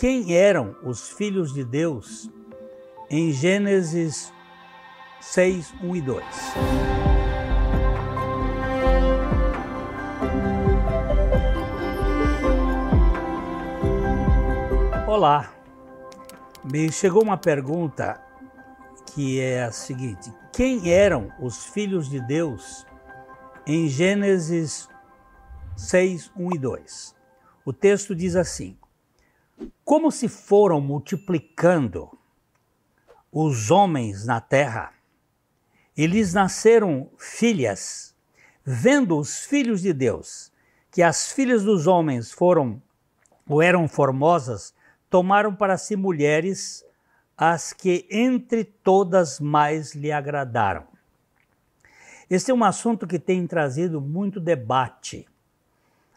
quem eram os filhos de Deus em Gênesis 6, 1 e 2. Olá, me chegou uma pergunta que é a seguinte: quem eram os filhos de Deus em Gênesis 6, 1 e 2? O texto diz assim: como se foram multiplicando os homens na terra, e lhes nasceram filhas, vendo os filhos de Deus, que as filhas dos homens foram ou eram formosas, tomaram para si mulheres, as que entre todas mais lhe agradaram. Este é um assunto que tem trazido muito debate.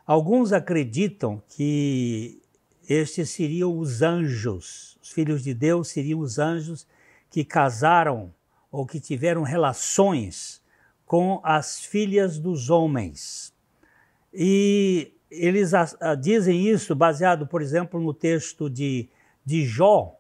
Alguns acreditam que estes seriam os anjos, os filhos de Deus seriam os anjos que casaram ou que tiveram relações com as filhas dos homens. E eles a, a, dizem isso baseado, por exemplo, no texto de, de Jó,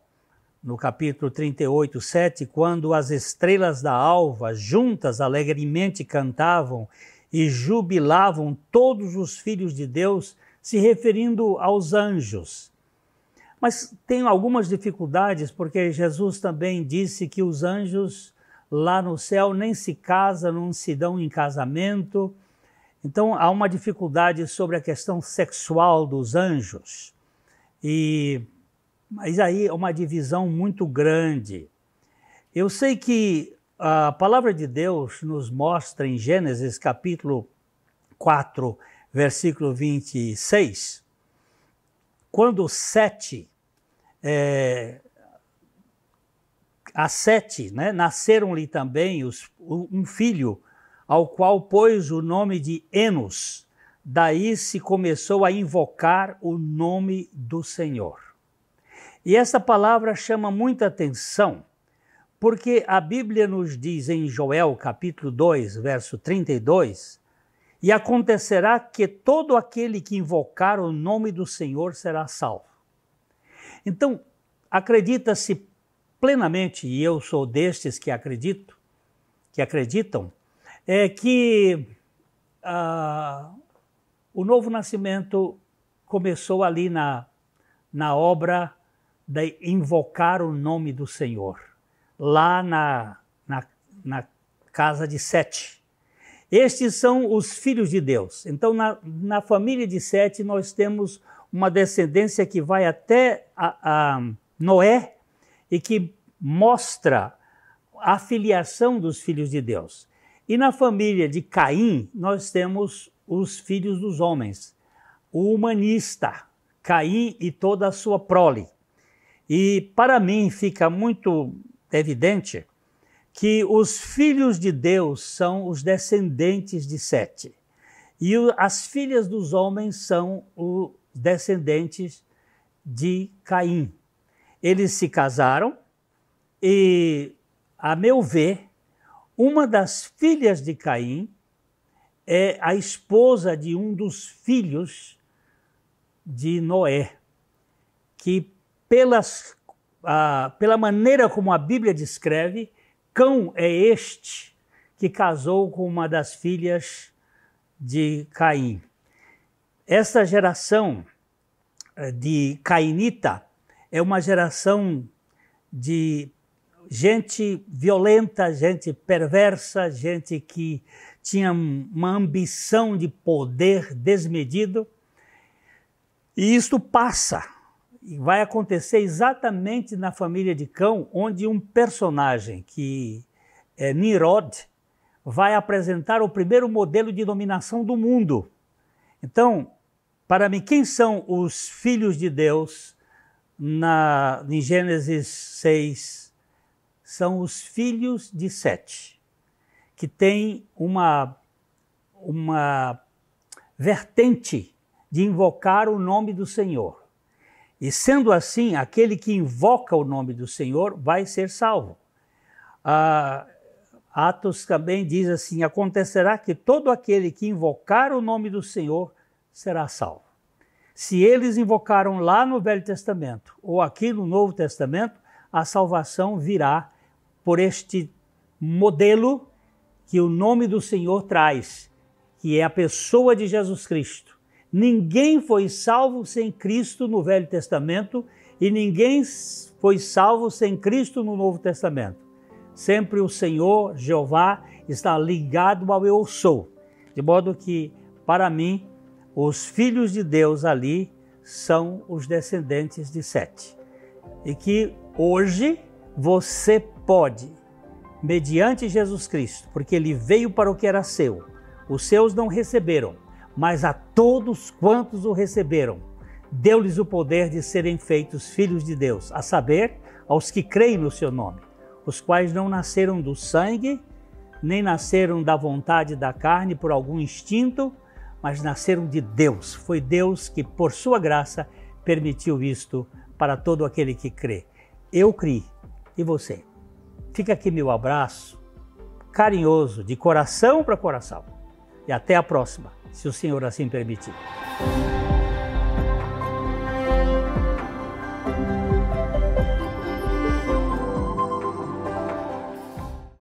no capítulo 38, 7, quando as estrelas da alva juntas alegremente cantavam e jubilavam todos os filhos de Deus se referindo aos anjos. Mas tenho algumas dificuldades, porque Jesus também disse que os anjos lá no céu nem se casam, não se dão em casamento. Então há uma dificuldade sobre a questão sexual dos anjos. E mas aí é uma divisão muito grande. Eu sei que a palavra de Deus nos mostra em Gênesis capítulo 4 versículo 26, quando sete, é, a sete, né, nasceram-lhe também os, um filho, ao qual pôs o nome de Enos. Daí se começou a invocar o nome do Senhor. E essa palavra chama muita atenção, porque a Bíblia nos diz em Joel capítulo 2, verso 32, e acontecerá que todo aquele que invocar o nome do Senhor será salvo. Então, acredita-se plenamente, e eu sou destes que acredito, que acreditam, é que ah, o novo nascimento começou ali na, na obra de invocar o nome do Senhor, lá na, na, na casa de Sete estes são os filhos de Deus. Então, na, na família de Sete, nós temos uma descendência que vai até a, a Noé e que mostra a filiação dos filhos de Deus. E na família de Caim, nós temos os filhos dos homens, o humanista, Caim e toda a sua prole. E para mim fica muito evidente que os filhos de Deus são os descendentes de Sete e as filhas dos homens são os descendentes de Caim. Eles se casaram e, a meu ver, uma das filhas de Caim é a esposa de um dos filhos de Noé, que pelas, ah, pela maneira como a Bíblia descreve, cão é este que casou com uma das filhas de Caim? Esta geração eh, de Cainita é uma geração de gente violenta, gente perversa, gente que tinha uma ambição de poder desmedido. E isto passa vai acontecer exatamente na família de Cão, onde um personagem que é Nirod vai apresentar o primeiro modelo de dominação do mundo. Então, para mim, quem são os filhos de Deus na, em Gênesis 6? São os filhos de Sete, que tem uma, uma vertente de invocar o nome do Senhor. E sendo assim, aquele que invoca o nome do Senhor vai ser salvo. Ah, Atos também diz assim: acontecerá que todo aquele que invocar o nome do Senhor será salvo. Se eles invocaram lá no Velho Testamento ou aqui no Novo Testamento, a salvação virá por este modelo que o nome do Senhor traz, que é a pessoa de Jesus Cristo. Ninguém foi salvo sem Cristo no Velho Testamento e ninguém foi salvo sem Cristo no Novo Testamento. Sempre o Senhor, Jeová, está ligado ao eu sou. De modo que, para mim, os filhos de Deus ali são os descendentes de Sete. E que hoje você pode, mediante Jesus Cristo, porque ele veio para o que era seu, os seus não receberam, mas a todos quantos o receberam, deu-lhes o poder de serem feitos filhos de Deus, a saber, aos que creem no seu nome, os quais não nasceram do sangue, nem nasceram da vontade da carne por algum instinto, mas nasceram de Deus. Foi Deus que, por sua graça, permitiu isto para todo aquele que crê. Eu criei e você. Fica aqui meu abraço carinhoso, de coração para coração e até a próxima, se o Senhor assim permitir.